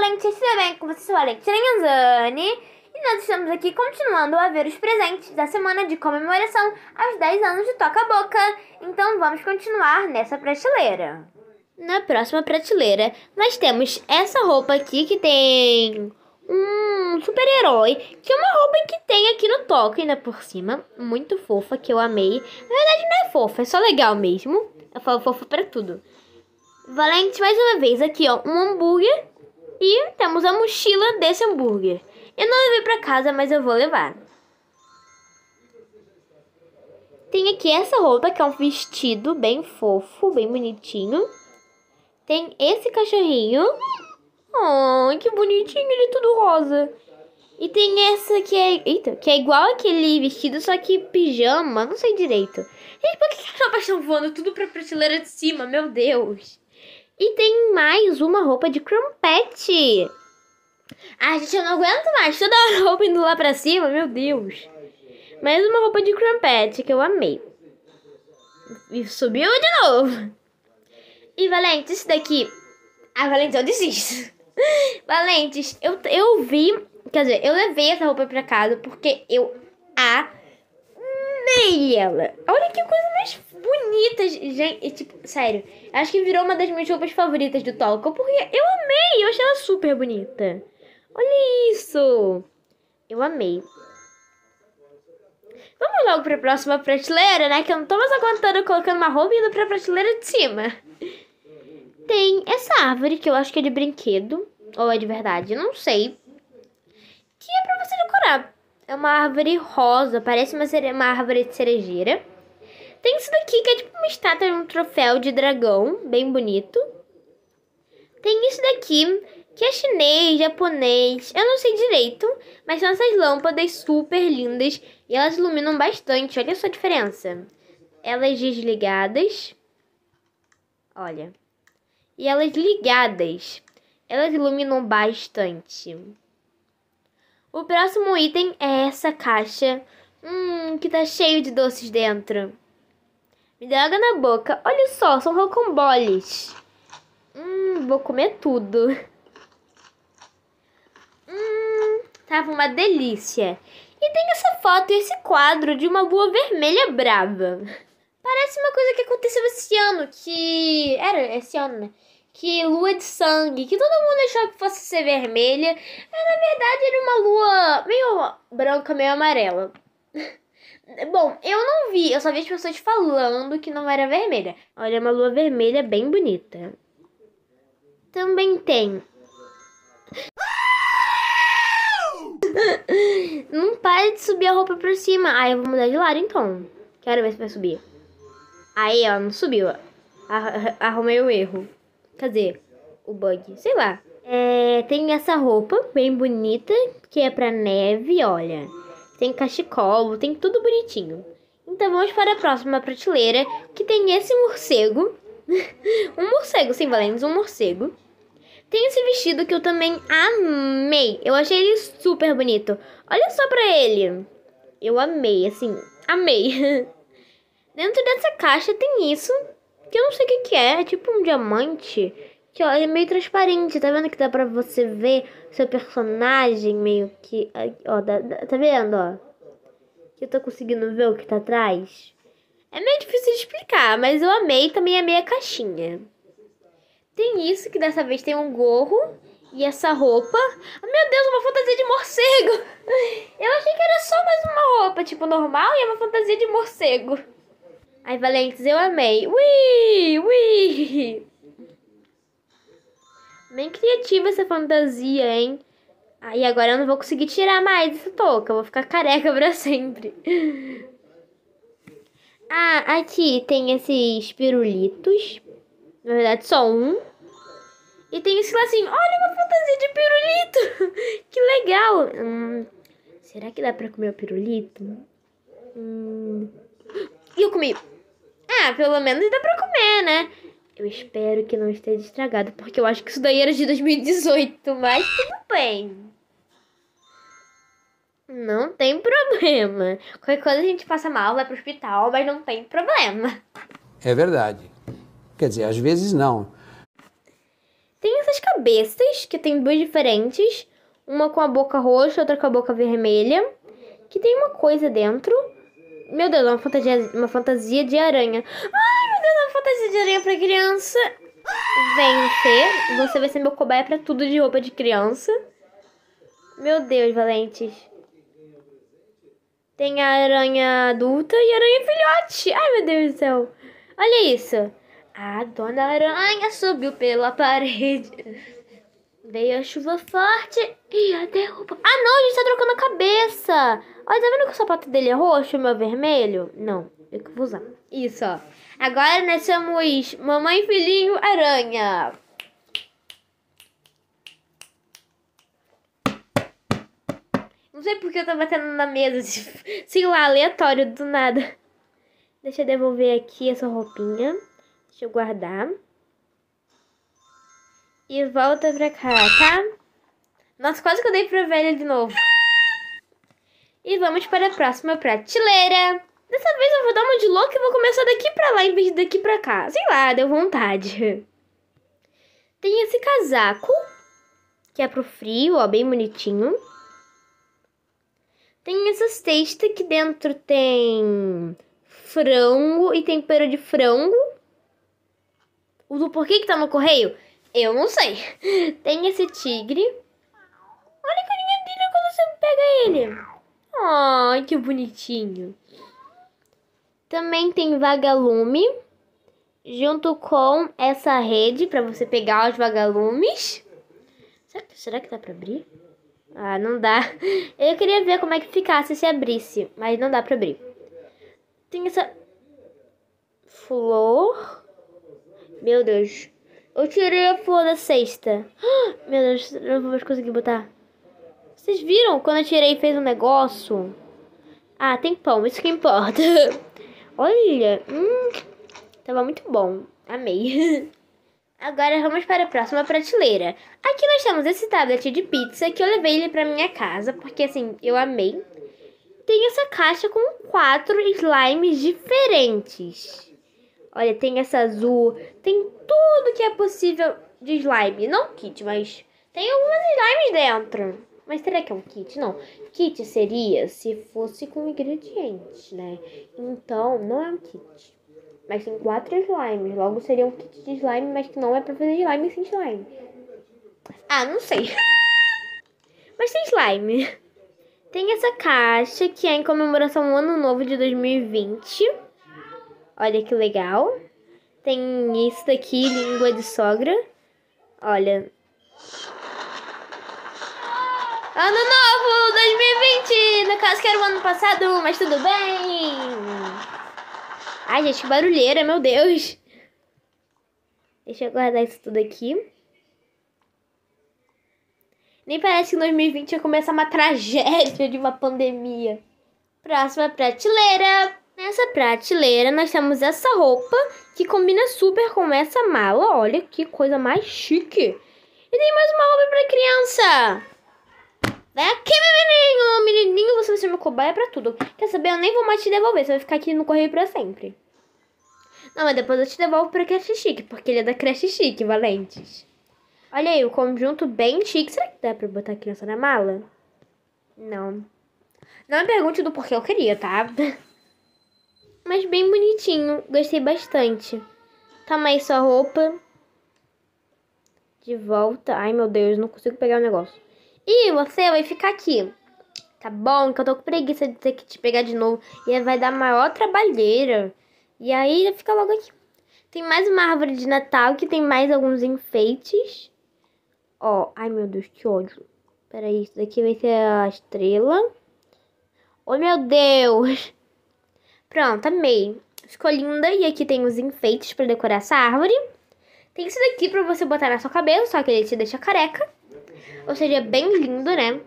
Valente, se bem com vocês, Valente E nós estamos aqui continuando a ver os presentes da semana de comemoração aos 10 anos de Toca Boca. Então vamos continuar nessa prateleira. Na próxima prateleira, nós temos essa roupa aqui que tem um super-herói, que é uma roupa que tem aqui no toque, ainda por cima. Muito fofa, que eu amei. Na verdade, não é fofa, é só legal mesmo. Eu é falo fofa pra tudo. Valente, mais uma vez, aqui, ó, um hambúrguer e temos a mochila desse hambúrguer. Eu não levei para casa, mas eu vou levar. Tem aqui essa roupa, que é um vestido bem fofo, bem bonitinho. Tem esse cachorrinho. Oh, que bonitinho, ele é tudo rosa. E tem essa que é. Eita, que é igual aquele vestido, só que pijama, não sei direito. Gente, por que as roupas estão voando tudo pra prateleira de cima? Meu Deus! E tem mais uma roupa de crumpete. Ah, gente, eu não aguento mais. Toda hora roupa indo lá pra cima, meu Deus. Mais uma roupa de crumpete que eu amei. E subiu de novo. E, Valente, isso daqui... Ah, Valente, eu desisto. Valentes, eu, eu vi... Quer dizer, eu levei essa roupa pra casa porque eu amei ela. Olha que coisa mais bonitas gente. Tipo, sério. Acho que virou uma das minhas roupas favoritas do Tolkien. Porque eu amei. Eu achei ela super bonita. Olha isso. Eu amei. Vamos logo pra próxima prateleira, né? Que eu não tô mais aguentando colocando uma roupa e indo pra prateleira de cima. Tem essa árvore que eu acho que é de brinquedo. Ou é de verdade, não sei. Que é pra você decorar. É uma árvore rosa, parece uma, uma árvore de cerejeira. Tem isso daqui que é tipo uma estátua de um troféu de dragão, bem bonito. Tem isso daqui que é chinês, japonês, eu não sei direito, mas são essas lâmpadas super lindas e elas iluminam bastante. Olha só a diferença. Elas desligadas. Olha. E elas ligadas. Elas iluminam bastante. O próximo item é essa caixa. Hum, que tá cheio de doces dentro. Me deu água na boca. Olha só, são rocamboles. Hum, vou comer tudo. Hum, tava uma delícia. E tem essa foto e esse quadro de uma lua vermelha brava. Parece uma coisa que aconteceu esse ano, que... Era esse ano, né? que lua de sangue, que todo mundo achou que fosse ser vermelha, mas na verdade era uma lua meio branca, meio amarela. Bom, eu não vi, eu só vi as pessoas falando que não era vermelha. Olha, é uma lua vermelha bem bonita. Também tem. não para de subir a roupa por cima. Aí eu vou mudar de lado então. Quero ver se vai subir. Aí, ó, não subiu. arrumei o erro. Quer dizer, o bug. Sei lá. É, tem essa roupa bem bonita que é pra neve, olha tem cachecol, tem tudo bonitinho. Então vamos para a próxima prateleira, que tem esse morcego. um morcego, sim, valentes, um morcego. Tem esse vestido que eu também amei. Eu achei ele super bonito. Olha só pra ele. Eu amei, assim, amei. Dentro dessa caixa tem isso, que eu não sei o que, que é, é tipo um diamante que ó, é meio transparente, tá vendo que dá pra você ver seu personagem meio que. Ó, dá, dá, tá vendo, ó? Que eu tô conseguindo ver o que tá atrás. É meio difícil de explicar, mas eu amei também amei a caixinha. Tem isso, que dessa vez tem um gorro e essa roupa. Oh, meu Deus, uma fantasia de morcego! Eu achei que era só mais uma roupa, tipo, normal, e é uma fantasia de morcego. Ai, Valentes, eu amei. Ui! Ui! Bem criativa essa fantasia, hein? Aí ah, agora eu não vou conseguir tirar mais essa touca, eu vou ficar careca pra sempre. ah, aqui tem esses pirulitos. Na verdade, só um. E tem esse lacinho. Olha uma fantasia de pirulito! que legal! Hum, será que dá pra comer o pirulito? Hum. E eu comi. Ah, pelo menos dá pra comer, né? Eu espero que não esteja estragado, porque eu acho que isso daí era de 2018, mas tudo bem. Não tem problema. Qualquer coisa a gente passa mal, vai pro hospital, mas não tem problema. É verdade. Quer dizer, às vezes não. Tem essas cabeças que tem duas diferentes, uma com a boca roxa, outra com a boca vermelha, que tem uma coisa dentro. Meu Deus, é uma fantasia, uma fantasia de aranha. Ah! dando fantasia de aranha pra criança. Vem, Fê. Você vai ser meu cobaia pra tudo de roupa de criança. Meu Deus, Valentes. Tem a aranha adulta e a aranha filhote. Ai, meu Deus do céu. Olha isso. A dona aranha subiu pela parede. Veio a chuva forte e a derruba. Ah, não, a gente tá trocando a cabeça. Olha, tá vendo que o sapato dele é roxo e o meu é vermelho? Não, eu que vou usar. Isso, ó. Agora nós somos Mamãe, Filhinho, Aranha. Não sei porque eu tô batendo na mesa, sei lá, aleatório, do nada. Deixa eu devolver aqui essa roupinha. Deixa eu guardar. E volta pra cá, tá? Nossa, quase que eu dei pra velha de novo. E vamos para a próxima prateleira. Dessa vez eu vou dar uma de louca e vou começar daqui pra lá em vez de daqui pra cá. Sei lá, deu vontade. Tem esse casaco, que é pro frio, ó, bem bonitinho. Tem essas testas que dentro tem frango e tempero de frango. O do porquê que tá no correio? Eu não sei. Tem esse tigre. Olha a carinha dele quando você pega ele. Ai, oh, que bonitinho. Também tem vagalume, junto com essa rede para você pegar os vagalumes. Será que, será que dá para abrir? Ah, não dá. Eu queria ver como é que ficasse se abrisse, mas não dá para abrir. Tem essa flor. Meu Deus. Eu tirei a flor da cesta. Meu Deus, não vou mais conseguir botar. Vocês viram quando eu tirei fez um negócio? Ah, tem pão, isso que importa. Olha, hum, tava muito bom. Amei. Agora vamos para a próxima prateleira. Aqui nós temos esse tablet de pizza que eu levei ele para minha casa, porque assim, eu amei. Tem essa caixa com quatro slimes diferentes. Olha, tem essa azul, tem tudo que é possível de slime. Não kit, mas tem algumas slimes dentro. Mas será que é um kit? Não. Kit seria se fosse com ingredientes, né? Então, não é um kit. Mas tem quatro slimes. Logo seria um kit de slime, mas que não é pra fazer slime sem slime. Ah, não sei. mas tem slime. Tem essa caixa que é em comemoração ao ano novo de 2020. Olha que legal. Tem isso daqui, língua de sogra. Olha. Ano novo, 2020! No caso que era o ano passado, mas tudo bem! Ai, gente, que barulheira, meu Deus! Deixa eu guardar isso tudo aqui. Nem parece que 2020 ia começar uma tragédia de uma pandemia. Próxima prateleira. Nessa prateleira nós temos essa roupa que combina super com essa mala. Olha que coisa mais chique. E tem mais uma roupa para criança. Vem aqui, meu menininho. Menininho, você vai ser meu cobaia pra tudo. Quer saber? Eu nem vou mais te devolver. Você vai ficar aqui no correio pra sempre. Não, mas depois eu te devolvo pra creche chique, porque ele é da creche chique, valentes. Olha aí, o conjunto bem chique. Será que dá pra botar a criança na mala? Não. Não me pergunte do porquê eu queria, tá? Mas bem bonitinho. Gostei bastante. Toma aí sua roupa. De volta. Ai, meu Deus, não consigo pegar o negócio. E você vai ficar aqui. Tá bom? Que eu tô com preguiça de ter que te pegar de novo. E vai dar maior trabalheira. E aí fica logo aqui. Tem mais uma árvore de Natal que tem mais alguns enfeites. Ó, ai meu Deus, que ódio. Peraí, isso daqui vai ser a estrela. Oh meu Deus! Pronto, amei. Ficou linda. E aqui tem os enfeites pra decorar essa árvore. Tem isso daqui pra você botar na sua cabeça, só que ele te deixa careca. Ou seja, bem lindo, né?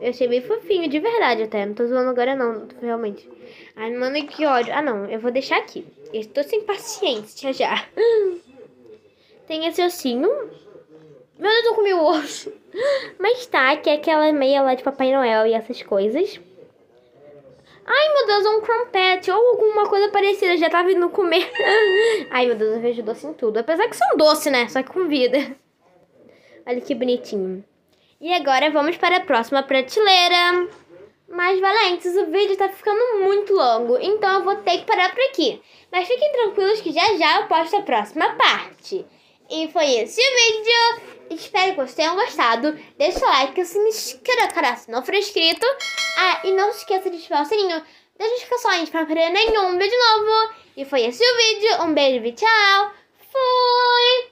Eu achei bem fofinho, de verdade até. Não tô zoando agora não, realmente. Ai, mano, que ódio. Ah, não. Eu vou deixar aqui. estou sem paciência já. Tem esse ossinho. Meu Deus, eu comi o osso. Mas tá, que é aquela meia lá de Papai Noel e essas coisas. Ai, meu Deus, um crumpet ou alguma coisa parecida. Já tava indo comer. Ai, meu Deus, eu vejo doce em tudo. Apesar que são doce, né? Só que com vida. Olha que bonitinho. E agora vamos para a próxima prateleira. Mas, valentes, o vídeo tá ficando muito longo, então eu vou ter que parar por aqui. Mas fiquem tranquilos que já já eu posto a próxima parte. E foi esse o vídeo. Espero que vocês tenham gostado. Deixa o like se inscreva se não for inscrito. Ah, e não se esqueça de ativar o sininho das notificações para não perder nenhum vídeo novo. E foi esse o vídeo. Um beijo e tchau. Fui!